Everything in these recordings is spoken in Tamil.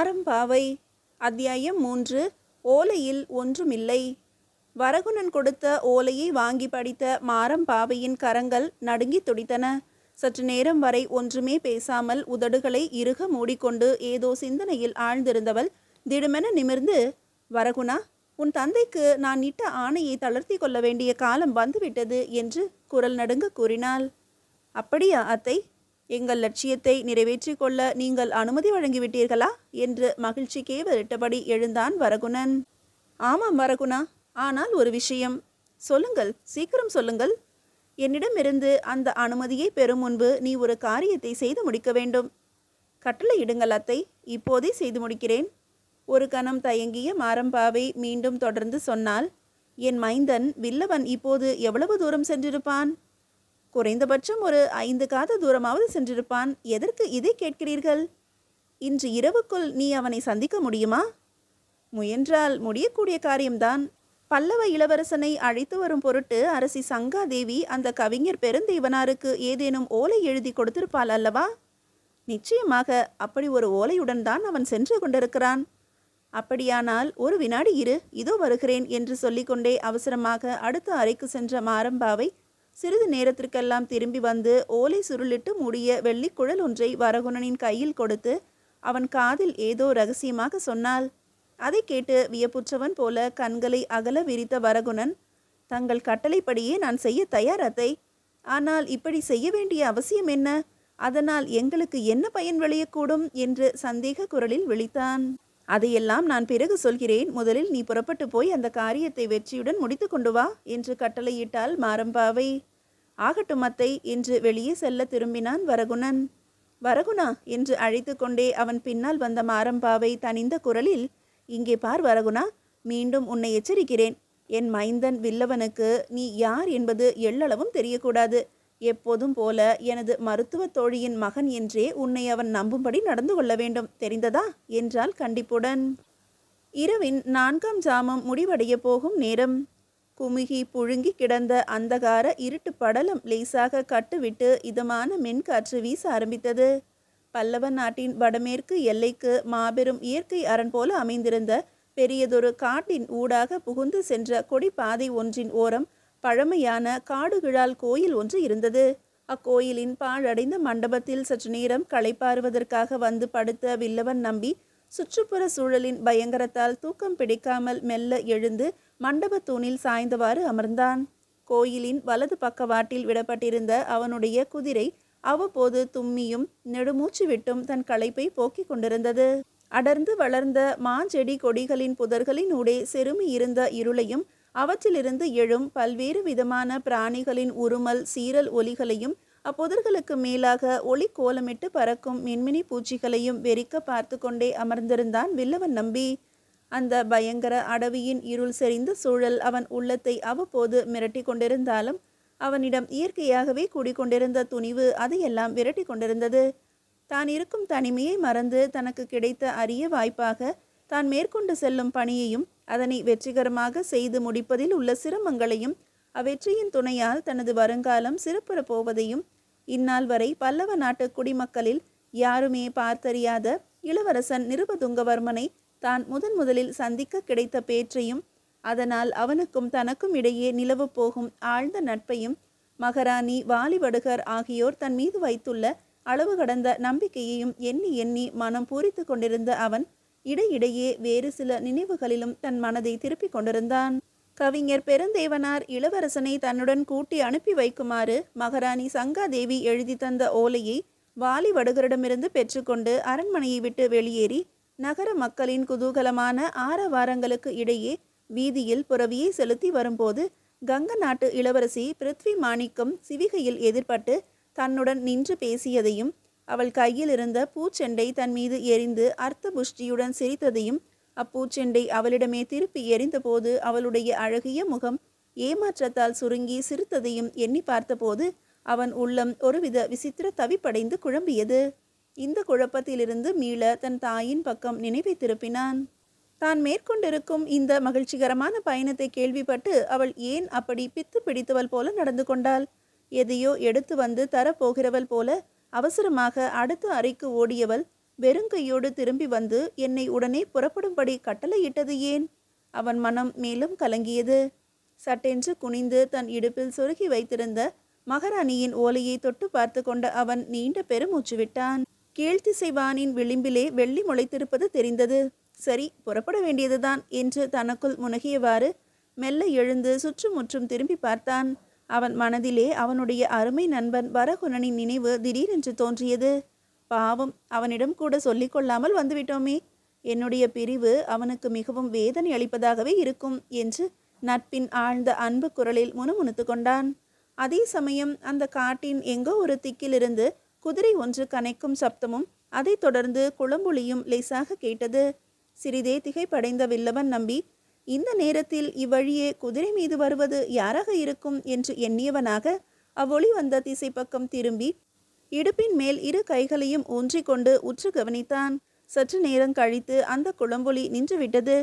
ஆரம்பாவை அத்தியாயம் மூன்று ஓலையில் ஒன்றுமில்லை வரகுணன் கொடுத்த ஓலையை வாங்கி படித்த மாரம்பாவையின் கரங்கள் நடுங்கி துடித்தன சற்று நேரம் வரை ஒன்றுமே பேசாமல் உதடுகளை இறுக மூடிக்கொண்டு ஏதோ சிந்தனையில் ஆழ்ந்திருந்தவள் திடுமென நிமிர்ந்து வரகுணா உன் தந்தைக்கு நான் இட்ட ஆணையை தளர்த்தி கொள்ள வேண்டிய காலம் வந்துவிட்டது என்று குரல் நடுங்க கூறினாள் அப்படியா அத்தை எங்கள் லட்சியத்தை நிறைவேற்றிக் கொள்ள நீங்கள் அனுமதி வழங்கிவிட்டீர்களா என்று மகிழ்ச்சிக்கே கேவலிட்டபடி எழுந்தான் வரகுணன் ஆமாம் வரகுணா ஆனால் ஒரு விஷயம் சொல்லுங்கள் சீக்கிரம் சொல்லுங்கள் என்னிடமிருந்து அந்த அனுமதியை பெறும் முன்பு நீ ஒரு காரியத்தை செய்து முடிக்க வேண்டும் கட்டளையிடுங்கள் அத்தை இப்போதே செய்து முடிக்கிறேன் ஒரு கணம் தயங்கிய மாரம்பாவை மீண்டும் தொடர்ந்து சொன்னால் என் மைந்தன் வில்லவன் இப்போது எவ்வளவு தூரம் சென்றிருப்பான் குறைந்தபட்சம் ஒரு ஐந்து காத தூரமாவது சென்றிருப்பான் எதற்கு இதை கேட்கிறீர்கள் இன்று இரவுக்குள் நீ அவனை சந்திக்க முடியுமா முயன்றால் முடியக்கூடிய காரியம்தான் பல்லவ இளவரசனை அழைத்து வரும் பொருட்டு அரசி சங்காதேவி அந்த கவிஞர் பெருந்தேவனாருக்கு ஏதேனும் ஓலை எழுதி கொடுத்திருப்பாள் அல்லவா நிச்சயமாக அப்படி ஒரு ஓலையுடன் தான் அவன் சென்று கொண்டிருக்கிறான் அப்படியானால் ஒரு வினாடி இரு இதோ வருகிறேன் என்று சொல்லிக்கொண்டே அவசரமாக அடுத்த அறைக்கு சென்ற மாரம்பாவை சிறிது நேரத்திற்கெல்லாம் திரும்பி வந்து ஓலை சுருளிட்டு மூடிய வெள்ளிக்குழல் ஒன்றை வரகுணனின் கையில் கொடுத்து அவன் காதில் ஏதோ ரகசியமாக சொன்னாள் அதை கேட்டு வியப்புற்றவன் போல கண்களை அகல விரித்த வரகுணன் தங்கள் கட்டளைப்படியே நான் செய்ய தயார் ஆனால் இப்படி செய்ய வேண்டிய அவசியம் என்ன அதனால் எங்களுக்கு என்ன பயன் விளையக்கூடும் என்று சந்தேக குரலில் விழித்தான் அதையெல்லாம் நான் பிறகு சொல்கிறேன் முதலில் நீ புறப்பட்டு போய் அந்த காரியத்தை வெற்றியுடன் முடித்து கொண்டு வா என்று கட்டளையிட்டாள் மாரம்பாவை ஆகட்டும் அத்தை என்று வெளியே செல்ல திரும்பினான் வரகுணன் வரகுணா என்று அழைத்து கொண்டே அவன் பின்னால் வந்த மாரம்பாவை தனிந்த குரலில் இங்கே பார் வரகுணா மீண்டும் உன்னை எச்சரிக்கிறேன் என் மைந்தன் வில்லவனுக்கு நீ யார் என்பது எள்ளளவும் தெரியக்கூடாது எப்போதும் போல எனது மருத்துவ தோழியின் மகன் என்றே உன்னை அவன் நம்பும்படி நடந்து கொள்ள வேண்டும் தெரிந்ததா என்றால் கண்டிப்புடன் இரவின் நான்காம் ஜாமம் முடிவடைய போகும் நேரம் குமுகி புழுங்கி கிடந்த அந்தகார இருட்டு படலம் லேசாக கட்டுவிட்டு இதமான மென்காற்று வீச ஆரம்பித்தது பல்லவ நாட்டின் வடமேற்கு எல்லைக்கு மாபெரும் இயற்கை அரண் போல அமைந்திருந்த பெரியதொரு காட்டின் ஊடாக புகுந்து சென்ற கொடி பாதை ஒன்றின் ஓரம் பழமையான காடுகிழால் கோயில் ஒன்று இருந்தது அக்கோயிலின் பாழடைந்த மண்டபத்தில் சற்று நேரம் களைப்பாறுவதற்காக வந்து படுத்த வில்லவன் நம்பி சுற்றுப்புற சூழலின் பயங்கரத்தால் தூக்கம் பிடிக்காமல் மெல்ல எழுந்து தூணில் சாய்ந்தவாறு அமர்ந்தான் கோயிலின் வலது பக்கவாட்டில் விடப்பட்டிருந்த அவனுடைய குதிரை அவ்வப்போது தும்மியும் நெடுமூச்சு விட்டும் தன் களைப்பை போக்கிக் கொண்டிருந்தது அடர்ந்து வளர்ந்த மாஞ்செடி கொடிகளின் புதர்களின் ஊடே செருமி இருந்த இருளையும் அவற்றிலிருந்து எழும் பல்வேறு விதமான பிராணிகளின் உருமல் சீரல் ஒலிகளையும் அப்பொதர்களுக்கு மேலாக ஒளி கோலமிட்டு பறக்கும் மின்மினி பூச்சிகளையும் வெறிக்க பார்த்து கொண்டே அமர்ந்திருந்தான் வில்லவன் நம்பி அந்த பயங்கர அடவியின் இருள் செறிந்த சூழல் அவன் உள்ளத்தை அவ்வப்போது மிரட்டி கொண்டிருந்தாலும் அவனிடம் இயற்கையாகவே கூடிக்கொண்டிருந்த துணிவு அதையெல்லாம் விரட்டி கொண்டிருந்தது தான் இருக்கும் தனிமையை மறந்து தனக்கு கிடைத்த அரிய வாய்ப்பாக தான் மேற்கொண்டு செல்லும் பணியையும் அதனை வெற்றிகரமாக செய்து முடிப்பதில் உள்ள சிரமங்களையும் அவ்வெற்றியின் துணையால் தனது வருங்காலம் சிறப்புற போவதையும் இந்நாள் வரை பல்லவ நாட்டு குடிமக்களில் யாருமே பார்த்தறியாத இளவரசன் நிருபதுங்கவர்மனை தான் முதன் முதலில் சந்திக்க கிடைத்த பேற்றையும் அதனால் அவனுக்கும் தனக்கும் இடையே நிலவு போகும் ஆழ்ந்த நட்பையும் மகாராணி வாலிவடுகர் ஆகியோர் தன் மீது வைத்துள்ள அளவு கடந்த நம்பிக்கையையும் எண்ணி எண்ணி மனம் பூரித்து கொண்டிருந்த அவன் இடையிடையே வேறு சில நினைவுகளிலும் தன் மனதை திருப்பிக் கொண்டிருந்தான் கவிஞர் பெருந்தேவனார் இளவரசனை தன்னுடன் கூட்டி அனுப்பி வைக்குமாறு மகாராணி சங்காதேவி எழுதி தந்த ஓலையை வாலி வடுகரிடமிருந்து பெற்றுக்கொண்டு அரண்மனையை விட்டு வெளியேறி நகர மக்களின் குதூகலமான ஆரவாரங்களுக்கு இடையே வீதியில் புறவியை செலுத்தி வரும்போது கங்க நாட்டு இளவரசி பிருத்வி மாணிக்கம் சிவிகையில் எதிர்பட்டு தன்னுடன் நின்று பேசியதையும் அவள் கையில் இருந்த பூச்செண்டை தன் மீது எரிந்து அர்த்த புஷ்டியுடன் சிரித்ததையும் அப்பூச்செண்டை அவளிடமே திருப்பி எரிந்தபோது அவளுடைய அழகிய முகம் ஏமாற்றத்தால் சுருங்கி சிரித்ததையும் எண்ணி பார்த்தபோது அவன் உள்ளம் ஒருவித விசித்திர தவிப்படைந்து குழம்பியது இந்த குழப்பத்திலிருந்து மீள தன் தாயின் பக்கம் நினைவை திருப்பினான் தான் மேற்கொண்டிருக்கும் இந்த மகிழ்ச்சிகரமான பயணத்தை கேள்விப்பட்டு அவள் ஏன் அப்படி பித்து பிடித்தவள் போல நடந்து கொண்டாள் எதையோ எடுத்து வந்து தரப்போகிறவள் போல அவசரமாக அடுத்த அறைக்கு ஓடியவள் வெறுங்கையோடு திரும்பி வந்து என்னை உடனே புறப்படும்படி கட்டளையிட்டது ஏன் அவன் மனம் மேலும் கலங்கியது சட்டென்று குனிந்து தன் இடுப்பில் சொருகி வைத்திருந்த மகாராணியின் ஓலையை தொட்டு பார்த்து கொண்ட அவன் நீண்ட பெருமூச்சு விட்டான் கீழ்த்திசைவானின் விளிம்பிலே வெள்ளி முளைத்திருப்பது தெரிந்தது சரி புறப்பட வேண்டியதுதான் என்று தனக்குள் முனகியவாறு மெல்ல எழுந்து சுற்றுமுற்றும் திரும்பி பார்த்தான் அவன் மனதிலே அவனுடைய அருமை நண்பன் வரகுணனின் நினைவு திடீரென்று தோன்றியது பாவம் அவனிடம் கூட சொல்லிக்கொள்ளாமல் வந்துவிட்டோமே என்னுடைய பிரிவு அவனுக்கு மிகவும் வேதனை அளிப்பதாகவே இருக்கும் என்று நட்பின் ஆழ்ந்த அன்பு குரலில் முணுமுணுத்து கொண்டான் அதே சமயம் அந்த காட்டின் எங்கோ ஒரு திக்கிலிருந்து குதிரை ஒன்று கனைக்கும் சப்தமும் அதைத் தொடர்ந்து குளம்புலியும் லேசாக கேட்டது சிறிதே திகைப்படைந்த வில்லவன் நம்பி இந்த நேரத்தில் இவ்வழியே குதிரை மீது வருவது யாராக இருக்கும் என்று எண்ணியவனாக அவ்வொளி வந்த திசை பக்கம் திரும்பி இடுப்பின் மேல் இரு கைகளையும் ஊன்றிக்கொண்டு உற்று கவனித்தான் சற்று நேரம் கழித்து அந்த குளம்பொலி நின்றுவிட்டது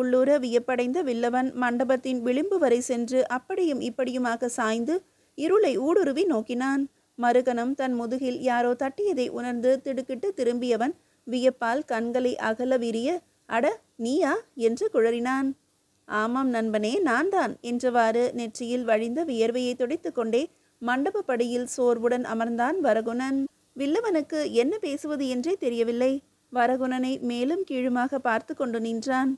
உள்ளூர வியப்படைந்த வில்லவன் மண்டபத்தின் விளிம்பு வரை சென்று அப்படியும் இப்படியுமாக சாய்ந்து இருளை ஊடுருவி நோக்கினான் மறுகணம் தன் முதுகில் யாரோ தட்டியதை உணர்ந்து திடுக்கிட்டு திரும்பியவன் வியப்பால் கண்களை அகல விரிய அட நீயா என்று குழறினான் ஆமாம் நண்பனே நான் தான் என்றவாறு நெற்றியில் வழிந்த வியர்வையை துடைத்து கொண்டே மண்டபப்படியில் சோர்வுடன் அமர்ந்தான் வரகுணன் வில்லவனுக்கு என்ன பேசுவது என்றே தெரியவில்லை வரகுணனை மேலும் கீழுமாக பார்த்து கொண்டு நின்றான்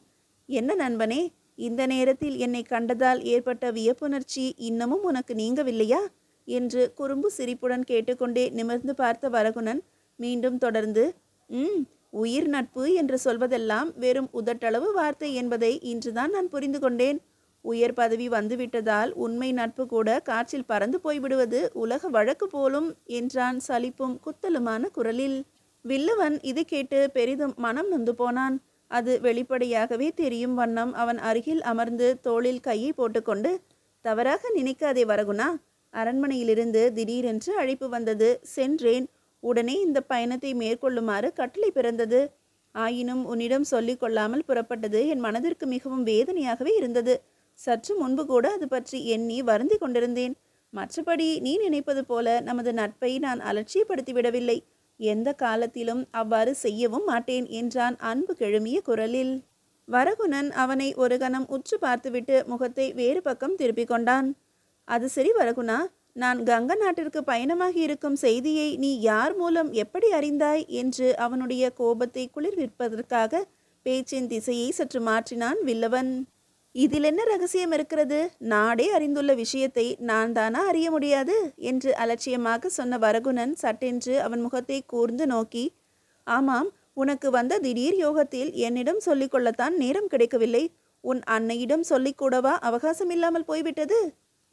என்ன நண்பனே இந்த நேரத்தில் என்னை கண்டதால் ஏற்பட்ட வியப்புணர்ச்சி இன்னமும் உனக்கு நீங்கவில்லையா என்று குறும்பு சிரிப்புடன் கேட்டுக்கொண்டே நிமிர்ந்து பார்த்த வரகுணன் மீண்டும் தொடர்ந்து ம் உயிர் நட்பு என்று சொல்வதெல்லாம் வெறும் உதட்டளவு வார்த்தை என்பதை இன்றுதான் நான் புரிந்து கொண்டேன் உயர் பதவி வந்துவிட்டதால் உண்மை நட்பு கூட காற்றில் பறந்து போய்விடுவது உலக வழக்கு போலும் என்றான் சலிப்பும் குத்தலுமான குரலில் வில்லவன் இதை கேட்டு பெரிதும் மனம் நொந்து போனான் அது வெளிப்படையாகவே தெரியும் வண்ணம் அவன் அருகில் அமர்ந்து தோளில் கையை போட்டுக்கொண்டு தவறாக நினைக்காதே வரகுணா அரண்மனையிலிருந்து திடீரென்று அழைப்பு வந்தது சென்றேன் உடனே இந்த பயணத்தை மேற்கொள்ளுமாறு கட்டளை பிறந்தது ஆயினும் உன்னிடம் சொல்லிக் கொள்ளாமல் புறப்பட்டது என் மனதிற்கு மிகவும் வேதனையாகவே இருந்தது சற்று முன்பு கூட அது பற்றி எண்ணி வருந்தி கொண்டிருந்தேன் மற்றபடி நீ நினைப்பது போல நமது நட்பை நான் அலட்சியப்படுத்திவிடவில்லை எந்த காலத்திலும் அவ்வாறு செய்யவும் மாட்டேன் என்றான் அன்பு கெழுமிய குரலில் வரகுணன் அவனை ஒரு கணம் உற்று பார்த்துவிட்டு முகத்தை வேறு பக்கம் திருப்பிக் கொண்டான் அது சரி வரகுணா நான் கங்க நாட்டிற்கு பயணமாகி இருக்கும் செய்தியை நீ யார் மூலம் எப்படி அறிந்தாய் என்று அவனுடைய கோபத்தை குளிர்விப்பதற்காக பேச்சின் திசையை சற்று மாற்றினான் வில்லவன் இதில் என்ன ரகசியம் இருக்கிறது நாடே அறிந்துள்ள விஷயத்தை நான் தானா அறிய முடியாது என்று அலட்சியமாக சொன்ன வரகுணன் சட்டென்று அவன் முகத்தை கூர்ந்து நோக்கி ஆமாம் உனக்கு வந்த திடீர் யோகத்தில் என்னிடம் சொல்லிக்கொள்ளத்தான் நேரம் கிடைக்கவில்லை உன் அன்னையிடம் சொல்லிக்கூடவா அவகாசம் இல்லாமல் போய்விட்டது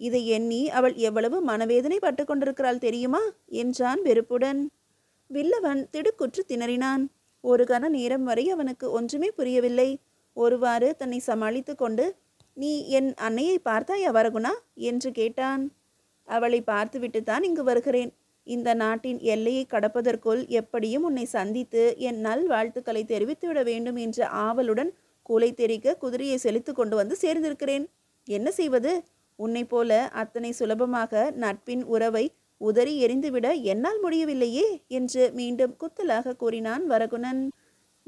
இதை எண்ணி அவள் எவ்வளவு மனவேதனை பட்டு கொண்டிருக்கிறாள் தெரியுமா என்றான் வெறுப்புடன் வில்லவன் திடுக்குற்று திணறினான் ஒரு கன நேரம் வரை அவனுக்கு ஒன்றுமே புரியவில்லை ஒருவாறு தன்னை சமாளித்து கொண்டு நீ என் அன்னையை பார்த்தாய் வரகுணா என்று கேட்டான் அவளை பார்த்துவிட்டு தான் இங்கு வருகிறேன் இந்த நாட்டின் எல்லையை கடப்பதற்குள் எப்படியும் உன்னை சந்தித்து என் நல் வாழ்த்துக்களை தெரிவித்துவிட வேண்டும் என்ற ஆவலுடன் கூலை தெரிக்க குதிரையை செலுத்து கொண்டு வந்து சேர்ந்திருக்கிறேன் என்ன செய்வது உன்னை போல அத்தனை சுலபமாக நட்பின் உறவை உதறி எரிந்துவிட என்னால் முடியவில்லையே என்று மீண்டும் குத்தலாக கூறினான் வரகுணன்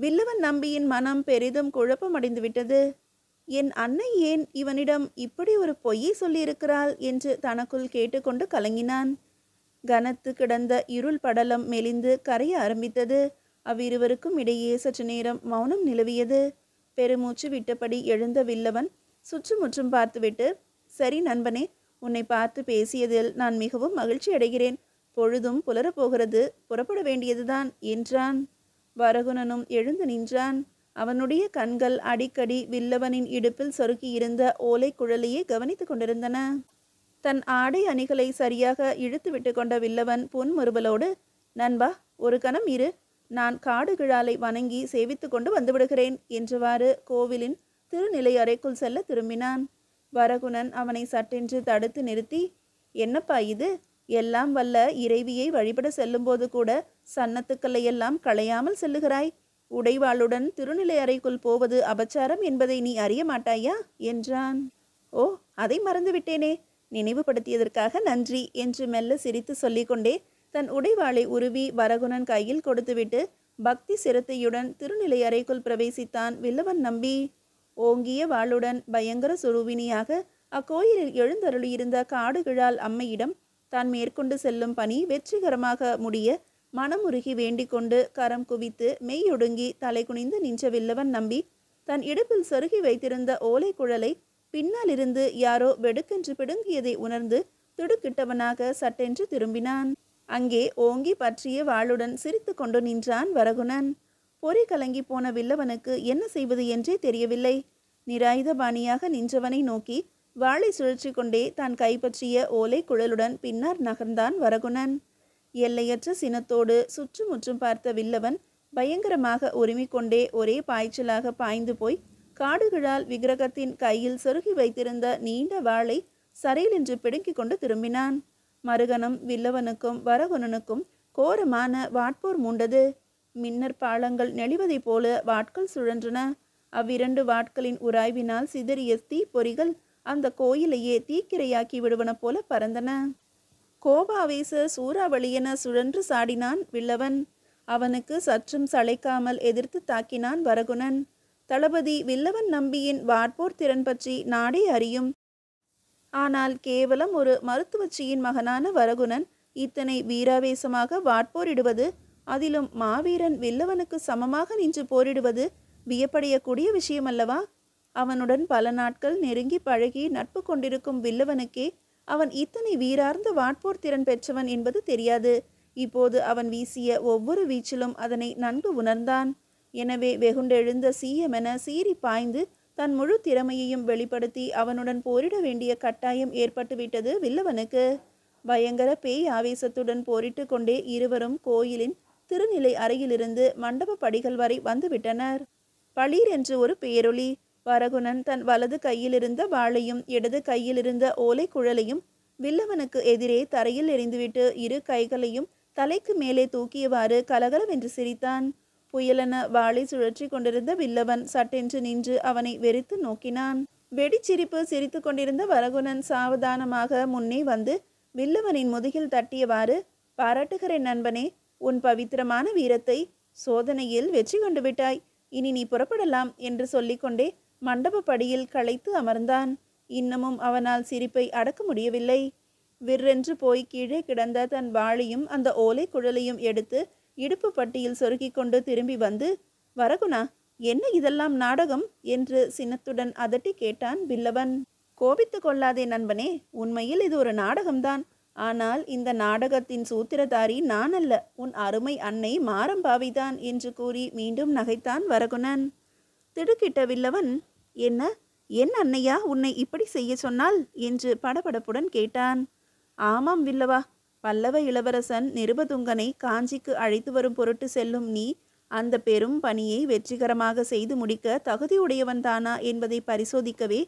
வில்லவன் நம்பியின் மனம் பெரிதும் குழப்பமடைந்து விட்டது என் அன்னை ஏன் இவனிடம் இப்படி ஒரு பொய்யை சொல்லியிருக்கிறாள் என்று தனக்குள் கேட்டுக்கொண்டு கலங்கினான் கனத்து கிடந்த இருள் படலம் மெலிந்து கரைய ஆரம்பித்தது அவ்விருவருக்கும் இடையே சற்று நேரம் மௌனம் நிலவியது பெருமூச்சு விட்டபடி எழுந்த வில்லவன் சுற்றுமுற்றும் பார்த்துவிட்டு சரி நண்பனே உன்னை பார்த்து பேசியதில் நான் மிகவும் மகிழ்ச்சி அடைகிறேன் பொழுதும் புலரப்போகிறது புறப்பட வேண்டியதுதான் என்றான் வரகுணனும் எழுந்து நின்றான் அவனுடைய கண்கள் அடிக்கடி வில்லவனின் இடுப்பில் சொருக்கியிருந்த ஓலை குழலையே கவனித்து கொண்டிருந்தன தன் ஆடை அணிகளை சரியாக இழுத்து விட்டு கொண்ட வில்லவன் புன்முறுவலோடு நண்பா ஒரு கணம் இரு நான் காடுகிழாலை வணங்கி சேவித்து கொண்டு வந்துவிடுகிறேன் என்றவாறு கோவிலின் திருநிலை அறைக்குள் செல்ல திரும்பினான் வரகுணன் அவனை சட்டென்று தடுத்து நிறுத்தி என்னப்பா இது எல்லாம் வல்ல இறைவியை வழிபட செல்லும்போது கூட சன்னத்துக்களை எல்லாம் களையாமல் செல்லுகிறாய் உடைவாளுடன் திருநிலை அறைக்குள் போவது அபச்சாரம் என்பதை நீ அறிய மாட்டாயா என்றான் ஓ அதை மறந்துவிட்டேனே நினைவுபடுத்தியதற்காக நன்றி என்று மெல்ல சிரித்து சொல்லிக்கொண்டே தன் உடைவாளை உருவி வரகுணன் கையில் கொடுத்துவிட்டு பக்தி சிரத்தையுடன் திருநிலை அறைக்குள் பிரவேசித்தான் வில்லவன் நம்பி ஓங்கிய வாளுடன் பயங்கர சுருவினியாக அக்கோயிலில் எழுந்தருளியிருந்த காடுகிழால் அம்மையிடம் தான் மேற்கொண்டு செல்லும் பணி வெற்றிகரமாக முடிய மனமுருகி வேண்டிக் கொண்டு கரம் குவித்து மெய்யொடுங்கி தலை குனிந்து நின்ற வில்லவன் நம்பி தன் இடுப்பில் சொருகி வைத்திருந்த ஓலை குழலை பின்னாலிருந்து யாரோ வெடுக்கென்று பிடுங்கியதை உணர்ந்து திடுக்கிட்டவனாக சட்டென்று திரும்பினான் அங்கே ஓங்கி பற்றிய வாளுடன் சிரித்து கொண்டு நின்றான் வரகுணன் பொறி கலங்கி போன வில்லவனுக்கு என்ன செய்வது என்றே தெரியவில்லை நிராயுதபாணியாக நின்றவனை நோக்கி வாளை சுழற்சி கொண்டே தான் கைப்பற்றிய ஓலை குழலுடன் பின்னர் நகர்ந்தான் வரகுணன் எல்லையற்ற சினத்தோடு சுற்றுமுற்றும் பார்த்த வில்லவன் பயங்கரமாக கொண்டே ஒரே பாய்ச்சலாக பாய்ந்து போய் காடுகளால் விக்கிரகத்தின் கையில் சொருகி வைத்திருந்த நீண்ட வாளை சரையிலின்றி பிடுங்கிக் கொண்டு திரும்பினான் மருகனும் வில்லவனுக்கும் வரகுணனுக்கும் கோரமான வாட்போர் மூண்டது மின்னர் பாலங்கள் நெளிவதைப் போல வாட்கள் சுழன்றன அவ்விரண்டு வாட்களின் உராய்வினால் சிதறிய தீப்பொறிகள் அந்த கோயிலையே தீக்கிரையாக்கி விடுவன போல பறந்தன கோபாவேச சூறாவளியென சுழன்று சாடினான் வில்லவன் அவனுக்கு சற்றும் சளைக்காமல் எதிர்த்து தாக்கினான் வரகுணன் தளபதி வில்லவன் நம்பியின் வாட்போர் திறன் பற்றி நாடே அறியும் ஆனால் கேவலம் ஒரு மருத்துவச்சியின் மகனான வரகுணன் இத்தனை வீராவேசமாக வாட்போரிடுவது அதிலும் மாவீரன் வில்லவனுக்கு சமமாக நின்று போரிடுவது வியப்படையக்கூடிய விஷயம் அல்லவா அவனுடன் பல நாட்கள் நெருங்கி பழகி நட்பு கொண்டிருக்கும் வில்லவனுக்கே அவன் இத்தனை வீரார்ந்த வாட்போர் திறன் பெற்றவன் என்பது தெரியாது இப்போது அவன் வீசிய ஒவ்வொரு வீச்சிலும் அதனை நன்கு உணர்ந்தான் எனவே வெகுண்டெழுந்த சீயமென சீறி பாய்ந்து தன் முழு திறமையையும் வெளிப்படுத்தி அவனுடன் போரிட வேண்டிய கட்டாயம் ஏற்பட்டுவிட்டது வில்லவனுக்கு பயங்கர பேய் ஆவேசத்துடன் போரிட்டு கொண்டே இருவரும் கோயிலின் திருநிலை அறையிலிருந்து மண்டப படிகள் வரை வந்துவிட்டனர் பளீர் என்று ஒரு பேரொளி வரகுணன் தன் வலது கையிலிருந்த வாளையும் இடது கையிலிருந்த ஓலை குழலையும் வில்லவனுக்கு எதிரே தரையில் எறிந்துவிட்டு இரு கைகளையும் தலைக்கு மேலே தூக்கியவாறு கலகலவென்று சிரித்தான் புயலென வாளை சுழற்றி கொண்டிருந்த வில்லவன் சட்டென்று நின்று அவனை வெறித்து நோக்கினான் வெடிச்சிரிப்பு சிரித்து கொண்டிருந்த வரகுணன் சாவதானமாக முன்னே வந்து வில்லவனின் முதுகில் தட்டியவாறு பாராட்டுகிறேன் நண்பனே உன் பவித்திரமான வீரத்தை சோதனையில் வெற்றி கொண்டு விட்டாய் இனி நீ புறப்படலாம் என்று சொல்லிக்கொண்டே மண்டப படியில் களைத்து அமர்ந்தான் இன்னமும் அவனால் சிரிப்பை அடக்க முடியவில்லை விற்றென்று போய் கீழே கிடந்த தன் வாளியும் அந்த ஓலை குழலையும் எடுத்து இடுப்பு பட்டியில் சொருக்கி கொண்டு திரும்பி வந்து வரகுணா என்ன இதெல்லாம் நாடகம் என்று சின்னத்துடன் அதட்டி கேட்டான் பில்லவன் கோபித்து கொள்ளாதே நண்பனே உண்மையில் இது ஒரு நாடகம்தான் ஆனால் இந்த நாடகத்தின் சூத்திரதாரி நான் அல்ல உன் அருமை அன்னை மாரம்பாவிதான் என்று கூறி மீண்டும் நகைத்தான் வரகுணன் திடுக்கிட்ட வில்லவன் என்ன என் அன்னையா உன்னை இப்படி செய்ய சொன்னால் என்று படபடப்புடன் கேட்டான் ஆமாம் வில்லவா பல்லவ இளவரசன் நிருபதுங்கனை காஞ்சிக்கு அழைத்து வரும் பொருட்டு செல்லும் நீ அந்த பெரும் பணியை வெற்றிகரமாக செய்து முடிக்க தகுதியுடையவன்தானா என்பதை பரிசோதிக்கவே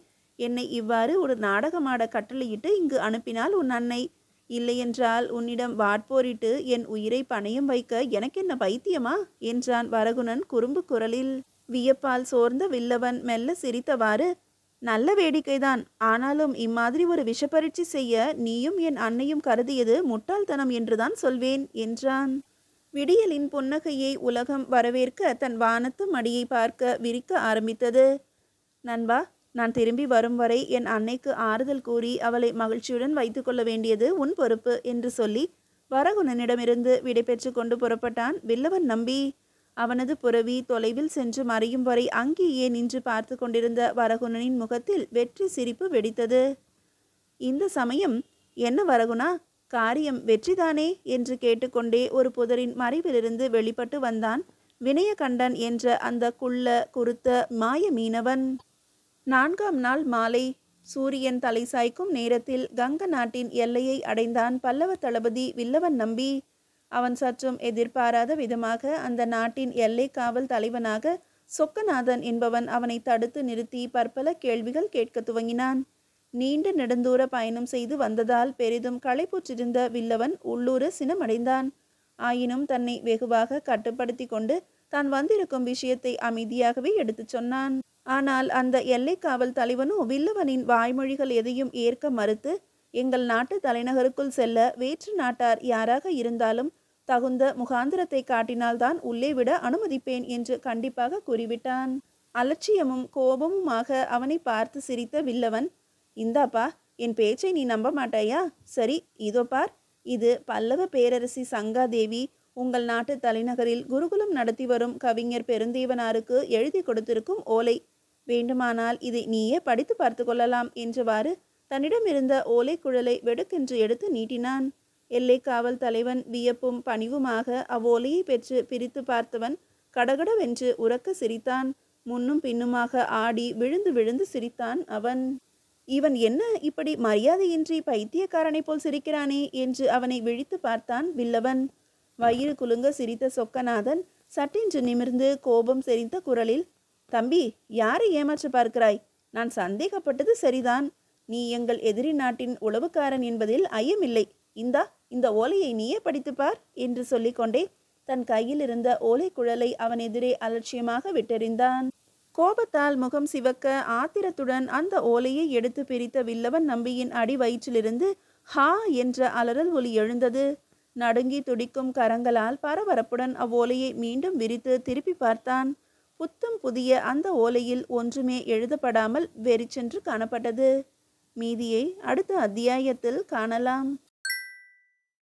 என்னை இவ்வாறு ஒரு நாடகமாட கட்டளையிட்டு இங்கு அனுப்பினால் உன் அன்னை இல்லையென்றால் உன்னிடம் வாட்போரிட்டு என் உயிரை பணையம் வைக்க எனக்கு என்ன பைத்தியமா என்றான் வரகுணன் குறும்பு குரலில் வியப்பால் சோர்ந்த வில்லவன் மெல்ல சிரித்தவாறு நல்ல வேடிக்கைதான் ஆனாலும் இம்மாதிரி ஒரு விஷப்பரீட்சி செய்ய நீயும் என் அன்னையும் கருதியது முட்டாள்தனம் என்றுதான் சொல்வேன் என்றான் விடியலின் புன்னகையை உலகம் வரவேற்க தன் வானத்து மடியை பார்க்க விரிக்க ஆரம்பித்தது நண்பா நான் திரும்பி வரும் வரை என் அன்னைக்கு ஆறுதல் கூறி அவளை மகிழ்ச்சியுடன் வைத்துக்கொள்ள வேண்டியது உன் பொறுப்பு என்று சொல்லி வரகுணனிடமிருந்து விடைபெற்று கொண்டு புறப்பட்டான் வில்லவன் நம்பி அவனது புறவி தொலைவில் சென்று மறையும் வரை அங்கேயே நின்று பார்த்து கொண்டிருந்த வரகுணனின் முகத்தில் வெற்றி சிரிப்பு வெடித்தது இந்த சமயம் என்ன வரகுணா காரியம் வெற்றிதானே என்று கேட்டுக்கொண்டே ஒரு புதரின் மறைவிலிருந்து வெளிப்பட்டு வந்தான் வினயகண்டன் என்ற அந்த குள்ள குருத்த மாய மீனவன் நான்காம் நாள் மாலை சூரியன் தலை சாய்க்கும் நேரத்தில் கங்க நாட்டின் எல்லையை அடைந்தான் பல்லவ தளபதி வில்லவன் நம்பி அவன் சற்றும் எதிர்பாராத விதமாக அந்த நாட்டின் எல்லை காவல் தலைவனாக சொக்கநாதன் என்பவன் அவனை தடுத்து நிறுத்தி பற்பல கேள்விகள் கேட்க துவங்கினான் நீண்ட நெடுந்தூர பயணம் செய்து வந்ததால் பெரிதும் களைப்புற்றிருந்த வில்லவன் உள்ளூர சினமடைந்தான் ஆயினும் தன்னை வெகுவாக கட்டுப்படுத்தி கொண்டு தான் வந்திருக்கும் விஷயத்தை அமைதியாகவே எடுத்துச் சொன்னான் ஆனால் அந்த எல்லை காவல் தலைவனோ வில்லவனின் வாய்மொழிகள் எதையும் ஏற்க மறுத்து எங்கள் நாட்டு தலைநகருக்குள் செல்ல வேற்று நாட்டார் யாராக இருந்தாலும் தகுந்த முகாந்திரத்தை காட்டினால்தான் உள்ளே விட அனுமதிப்பேன் என்று கண்டிப்பாக கூறிவிட்டான் அலட்சியமும் கோபமுமாக அவனை பார்த்து சிரித்த வில்லவன் இந்தாப்பா என் பேச்சை நீ நம்ப மாட்டாயா சரி இதோ பார் இது பல்லவ பேரரசி சங்காதேவி உங்கள் நாட்டு தலைநகரில் குருகுலம் நடத்தி வரும் கவிஞர் பெருந்தேவனாருக்கு எழுதி கொடுத்திருக்கும் ஓலை வேண்டுமானால் இதை நீயே படித்து பார்த்து கொள்ளலாம் என்றவாறு தன்னிடமிருந்த ஓலை குழலை வெடுக்கென்று எடுத்து நீட்டினான் எல்லை காவல் தலைவன் வியப்பும் பணிவுமாக அவ்வோலையை பெற்று பிரித்து பார்த்தவன் கடகடவென்று உறக்க சிரித்தான் முன்னும் பின்னுமாக ஆடி விழுந்து விழுந்து சிரித்தான் அவன் இவன் என்ன இப்படி மரியாதையின்றி பைத்தியக்காரனை போல் சிரிக்கிறானே என்று அவனை விழித்து பார்த்தான் வில்லவன் வயிறு குலுங்க சிரித்த சொக்கநாதன் சட்டென்று நிமிர்ந்து கோபம் செறிந்த குரலில் தம்பி யாரை ஏமாற்ற பார்க்கிறாய் நான் சந்தேகப்பட்டது சரிதான் நீ எங்கள் எதிரி நாட்டின் உளவுக்காரன் என்பதில் ஐயமில்லை இந்தா இந்த ஓலையை நீயே படித்துப்பார் என்று சொல்லிக்கொண்டே தன் கையில் இருந்த ஓலை குழலை அவன் எதிரே அலட்சியமாக விட்டெறிந்தான் கோபத்தால் முகம் சிவக்க ஆத்திரத்துடன் அந்த ஓலையை எடுத்து பிரித்த வில்லவன் நம்பியின் அடி வயிற்றிலிருந்து ஹா என்ற அலறல் ஒலி எழுந்தது நடுங்கி துடிக்கும் கரங்களால் பரபரப்புடன் அவ்வோலையை மீண்டும் விரித்து திருப்பி பார்த்தான் புத்தம் புதிய அந்த ஓலையில் ஒன்றுமே எழுதப்படாமல் வெறிச்சென்று காணப்பட்டது மீதியை அடுத்த அத்தியாயத்தில் காணலாம்